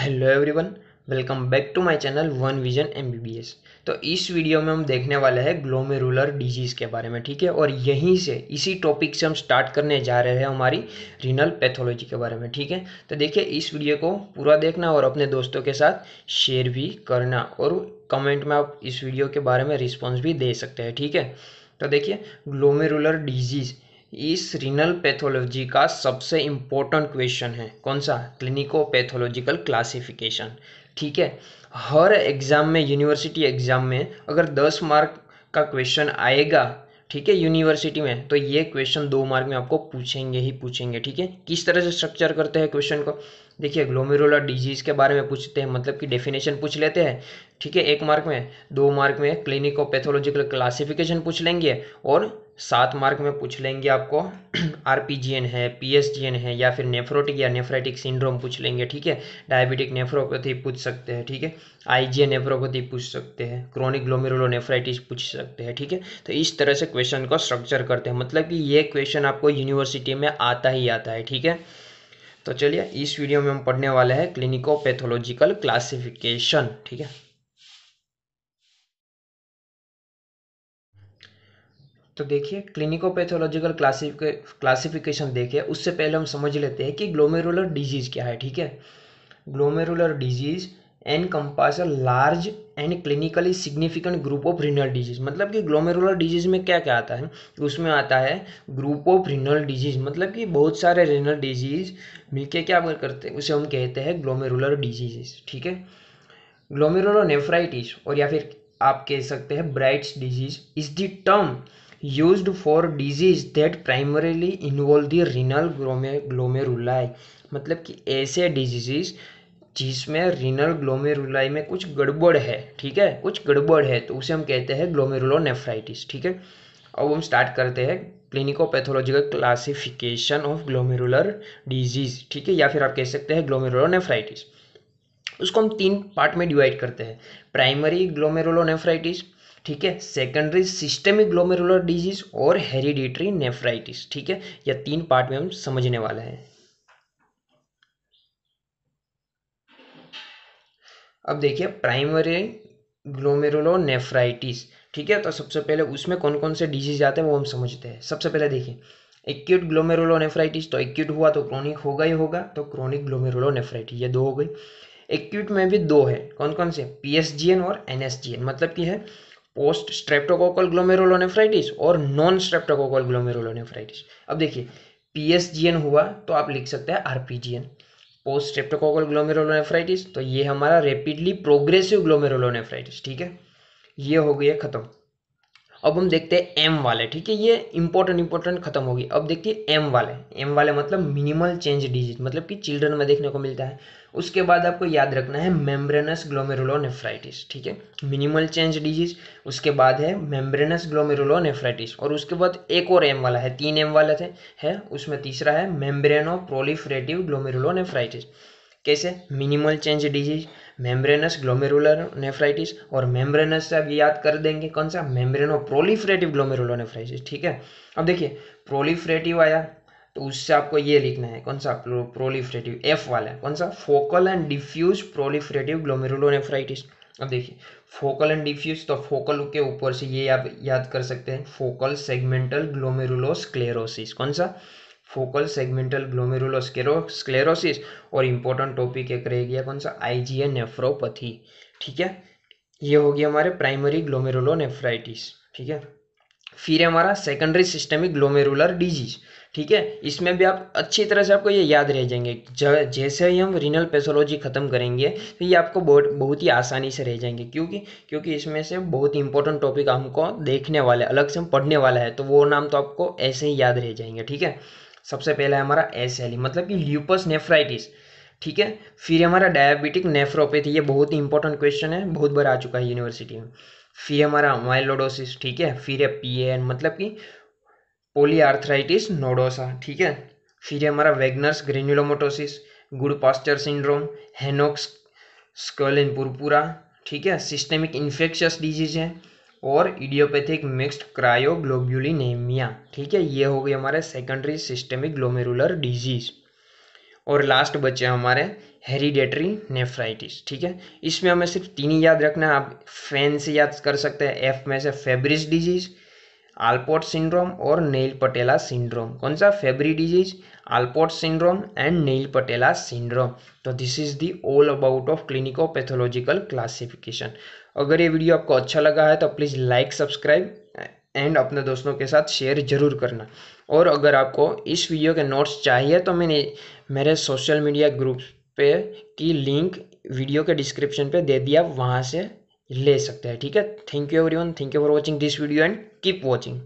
hello everyone welcome back to my channel One Vision MBBS तो इस video में हम देखने वाले हैं ग्लोमेरुलर डिजीज़ के बारे में ठीक है और यहीं से इसी टॉपिक से हम स्टार्ट करने जा रहे हैं हमारी रिनल पैथोलॉजी के बारे में ठीक है तो देखिए इस वीडियो को पूरा देखना और अपने दोस्तों के साथ शेयर भी करना और कमेंट में आप इस वीडियो के बारे में रिस्पॉन्स भी दे सकते हैं ठीक है तो देखिए ग्लोमेरुलर डिजीज़ इस रीनल पैथोलॉजी का सबसे इम्पोर्टेंट क्वेश्चन है कौन सा क्लिनिको पैथोलॉजिकल क्लासिफिकेशन ठीक है हर एग्ज़ाम में यूनिवर्सिटी एग्ज़ाम में अगर दस मार्क का क्वेश्चन आएगा ठीक है यूनिवर्सिटी में तो ये क्वेश्चन दो मार्क में आपको पूछेंगे ही पूछेंगे ठीक है किस तरह से स्ट्रक्चर करते हैं क्वेश्चन को देखिए ग्लोमेरुलर डिजीज़ के बारे में पूछते हैं मतलब कि डेफिनेशन पूछ लेते हैं ठीक है एक मार्क में दो मार्क में क्लिनिको पैथोलॉजिकल क्लासिफिकेशन पूछ लेंगे और सात मार्क में पूछ लेंगे आपको आर है पी है या फिर नेफ्रोटिक या नेफ्राइटिक सिंड्रोम पूछ लेंगे ठीक है डायबिटिक नेफ्रोपैथी पूछ सकते हैं ठीक है आई नेफ्रोपैथी पूछ सकते हैं क्रोनिक नेफ्राइटिस पूछ सकते हैं ठीक है तो इस तरह से क्वेश्चन को स्ट्रक्चर करते हैं मतलब कि ये क्वेश्चन आपको यूनिवर्सिटी में आता ही आता है ठीक है तो चलिए इस वीडियो में हम पढ़ने वाले हैं क्लिनिको पैथोलॉजिकल क्लासिफिकेशन ठीक है तो देखिए क्लिनिको पैथोलॉजिकल क्लासिफिकेशन देखिए उससे पहले हम समझ लेते हैं कि ग्लोमेरुलर डिजीज़ क्या है ठीक है glomerular disease encompass large and clinically significant group of renal disease मतलब कि ग्लोमेरुलर डिजीज़ में क्या क्या आता है उसमें आता है ग्रुप ऑफ रिनल डिजीज़ मतलब कि बहुत सारे रिनल डिजीज़ मिलके क्या करते हैं उसे हम कहते हैं ग्लोमेरुलर डिजीज़ ठीक है ग्लोमेरुलर नेफ्राइटिस और या फिर आप कह सकते हैं Bright's disease is the term used for disease that primarily involve the renal glomeruli मतलब कि ऐसे डिजीजेस जिसमें रिनल ग्लोमेरुलाई में कुछ गड़बड़ है ठीक है कुछ गड़बड़ है तो उसे हम कहते हैं ग्लोमेरुलोनेफ्राइटिस ठीक है अब हम स्टार्ट करते हैं clinicopathological classification of glomerular disease ठीक है या फिर आप कह सकते हैं ग्लोमेरुलोनेफ्राइटिस उसको हम तीन पार्ट में डिवाइड करते हैं प्राइमरी ग्लोमेरुलोनेफ्राइटिस ठीक है सेकेंडरी सिस्टमिक ग्लोमेरुलर डिजीज और हेरिडिटरी नेफ्राइटिस ठीक है यह तीन पार्ट में हम समझने वाले हैं अब देखिए प्राइमरी ग्लोमेरुलो नेफ्राइटिस ठीक है तो सबसे पहले उसमें कौन कौन से डिजीज आते हैं वो हम समझते हैं सबसे पहले देखिए एक्यूट ग्लोमेरुलो नेफ्राइटिस तो एक्यूट हुआ तो क्रोनिक होगा ही होगा तो क्रोनिक ग्लोमेरुलो नेफ्राइटिस ये दो हो गई एक्यूट में भी दो है कौन कौन से पीएसजीएन और एन मतलब कि है पोस्ट स्ट्रेप्टोकोकल ग्लोमेरोलोनेफ्राइटिस और नॉन स्ट्रेप्टोकोकल ग्लोमेरोलोनेफ्राइटिस अब देखिए पीएसजीएन हुआ तो आप लिख सकते हैं आरपीजीएन पोस्ट स्ट्रेप्टोकोकल ग्लोमेरोलोनेफ्राइटिस तो ये हमारा रेपिडली प्रोग्रेसिव ग्लोमेरोलोनेफ्राइटिस ठीक है ये हो गई है खत्म अब हम देखते हैं एम वाले ठीक है ये इंपॉर्टेंट इंपॉर्टेंट खत्म होगी अब देखिए एम वाले एम वाले मतलब मिनिमल चेंज डिजीज मतलब कि चिल्ड्रन में देखने को मिलता है उसके बाद आपको याद रखना है मेम्ब्रेनस नेफ्राइटिस ठीक है मिनिमल चेंज डिजीज उसके बाद है मेम्ब्रेनस नेफ्राइटिस और उसके बाद एक और एम वाला है तीन एम वाला थे है उसमें तीसरा है मेम्ब्रेनो प्रोलिफ्रेटिव नेफ्राइटिस कैसे minimal change disease membranous glomerular nephritis और मेम्ब्रेनस से अब याद कर देंगे कौन सा मेम्ब्रेनो ग्लोमेरुलर नेफ्राइटिस ठीक है अब देखिए प्रोलिफ्रेटिव आया तो उससे आपको ये लिखना है कौन सा प्रोलिफ्रेटिव एफ वाला कौन सा focal and diffuse proliferative nephritis अब देखिए फोकल एंड डिफ्यूज तो फोकल के ऊपर से ये आप याद कर सकते हैं फोकल सेगमेंटल क्लेरोसिस कौन सा फोकल सेगमेंटल ग्लोमेरुलोस्केरोस्क्लेरोसिस और इम्पोर्टेंट टॉपिक एक रह गया कौन सा आईजीए नेफ्रोपैथी ठीक है ये हो गया हमारे प्राइमरी ग्लोमेरुलोनेफ्राइटिस ठीक है फिर हमारा सेकेंडरी सिस्टमिक ग्लोमेरुलर डिजीज ठीक है इसमें भी आप अच्छी तरह से आपको ये याद रह जाएंगे जैसे ही हम रीनल पेथोलॉजी ख़त्म करेंगे तो ये आपको बहुत बहुत ही आसानी से रह जाएंगे क्योंकि क्योंकि इसमें से बहुत ही इंपॉर्टेंट टॉपिक हमको देखने वाला है अलग से हम पढ़ने वाला है तो वो नाम तो आपको ऐसे ही याद रह जाएंगे ठीक है सबसे पहला है हमारा एसएलई e, मतलब कि ल्यूपस नेफ्राइटिस ठीक है फिर हमारा डायबिटिक नेफ्रोपैथी ये बहुत ही इंपॉर्टेंट क्वेश्चन है बहुत बार आ चुका है यूनिवर्सिटी में फिर हमारा माइलोडोसिस ठीक है फिर है एन मतलब कि पोलियार्थराइटिस नोडोसा ठीक है फिर है हमारा Wegener's granulomatosis Goodpasture syndrome Henoch's Schonlein purpura ठीक है सिस्टेमिक इन्फेक्शस डिजीज है और इडियोपैथिक मिक्स्ड क्रायोग्लोब्यूलिनेमिया ठीक है ये हो गई हमारे सेकेंडरी सिस्टेमिक ग्लोमेरुलर डिजीज़ और लास्ट बचे हमारे हेरीडेटरी नेफ्राइटिस ठीक है इसमें हमें सिर्फ तीन ही याद रखना है आप फैन से याद कर सकते हैं एफ में से फेब्रिज डिजीज़ आलपोर्ट सिंड्रोम और नेल पटेला सिंड्रोम कौन सा Fabry disease Alport syndrome and nail patella syndrome तो this is the all about of clinicopathological classification अगर ये वीडियो आपको अच्छा लगा है तो प्लीज़ लाइक सब्सक्राइब एंड अपने दोस्तों के साथ शेयर जरूर करना और अगर आपको इस वीडियो के नोट्स चाहिए तो मैंने मेरे सोशल मीडिया ग्रुप पे की लिंक वीडियो के डिस्क्रिप्शन पे दे दिया वहाँ से ले सकते हैं ठीक है thank you everyone thank you for watching this video and keep watching